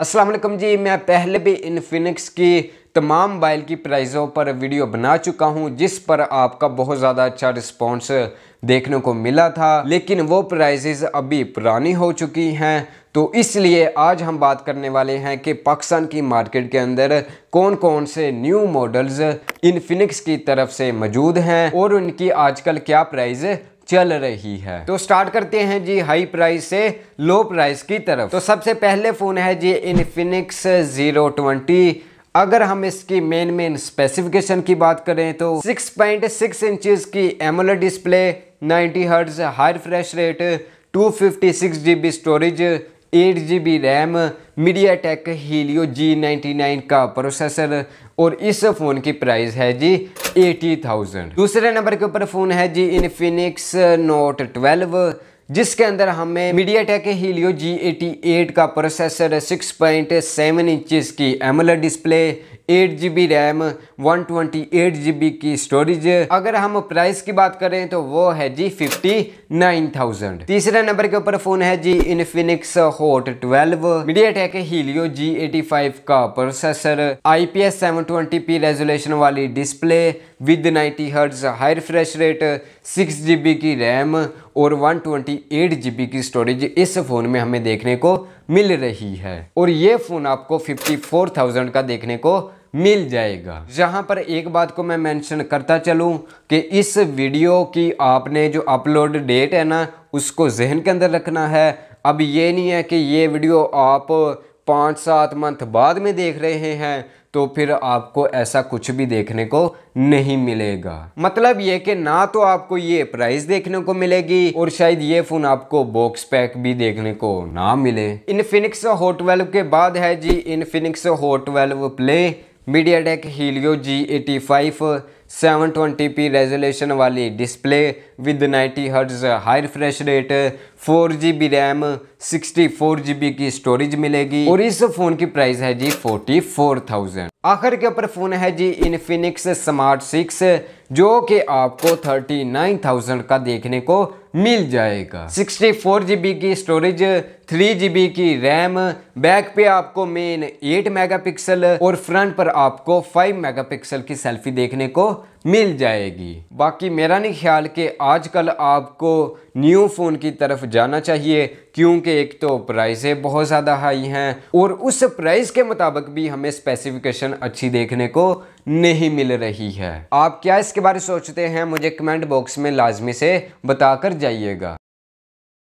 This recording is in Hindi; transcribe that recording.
असलम जी मैं पहले भी इनफिनिक्स की तमाम मोबाइल की प्राइज़ों पर वीडियो बना चुका हूँ जिस पर आपका बहुत ज़्यादा अच्छा रिस्पॉन्स देखने को मिला था लेकिन वो प्राइजेज़ अभी पुरानी हो चुकी हैं तो इसलिए आज हम बात करने वाले हैं कि पाकिस्तान की मार्केट के अंदर कौन कौन से न्यू मॉडल्स इनफिनिक्स की तरफ से मौजूद हैं और उनकी आजकल क्या प्राइस चल रही है तो स्टार्ट करते हैं जी हाई प्राइस से लो प्राइस की तरफ तो सबसे पहले फ़ोन है जी इनफिनिक्स ज़ीरो ट्वेंटी अगर हम इसकी मेन मेन स्पेसिफिकेशन की बात करें तो 6.6 इंचेस की AMOLED display 90 hertz high refresh rate 256 GB storage 8 GB RAM MediaTek Helio G का प्रोसेसर और इस फ़ोन की प्राइस है जी एटी थाउजेंड दूसरे नंबर के ऊपर फ़ोन है जी इनफिनिक्स नोट ट्वेल्व जिसके अंदर हमें MediaTek Helio G eighty eight का processor six point seven inches की AMOLED display eight G B RAM one twenty eight G B की स्टोरेज अगर हम प्राइस की बात करें तो वो है जी फिफ्टी नाइन थाउजेंड तीसरे नंबर के ऊपर फोन है जी Infinix Hot twelve MediaTek Helio G eighty five का processor I P S seven twenty P resolution वाली display with ninety hertz high refresh rate six G B की रैम और one twenty eight G B की स्टोरेज इस फ़ोन में हमें देखने को मिल रही है और ये फ़ोन आपको फिफ्टी फोर थाउजेंड का देखने को मिल जाएगा यहाँ पर एक बात को मैं मेंशन करता चलूँ कि इस वीडियो की आपने जो अपलोड डेट है ना उसको जहन के अंदर रखना है अब ये नहीं है कि ये वीडियो आप पाँच सात मंथ बाद में देख रहे हैं तो फिर आपको ऐसा कुछ भी देखने को नहीं मिलेगा मतलब ये कि ना तो आपको ये प्राइस देखने को मिलेगी और शायद ये फ़ोन आपको बॉक्स पैक भी देखने को ना मिले इनफिनिक्स हॉट ट्वेल्व के बाद है जी Infinix Hot twelve play MediaTek Helio G eighty five 720p resolution वाली display with 90 hertz high refresh rate 4GB RAM 64GB की स्टोरेज मिलेगी और इस फ़ोन की प्राइस है जी 44,000 आखिर के ऊपर फ़ोन है जी इनफिनिक्स स्मार्ट सिक्स जो कि आपको 39,000 का देखने को मिल जाएगा 64GB की स्टोरेज 3GB की रैम बैक पे आपको मेन 8 मेगापिक्सल और फ्रंट पर आपको 5 मेगापिक्सल की सेल्फी देखने को मिल जाएगी बाकी मेरा नहीं ख्याल कि आजकल आपको न्यू फ़ोन की तरफ जाना चाहिए क्योंकि एक तो प्राइसें बहुत ज़्यादा हाई हैं और उस प्राइस के मुताबिक भी हमें स्पेसिफिकेशन अच्छी देखने को नहीं मिल रही है आप क्या इसके बारे सोचते हैं मुझे कमेंट बॉक्स में लाजमी से बताकर जाइएगा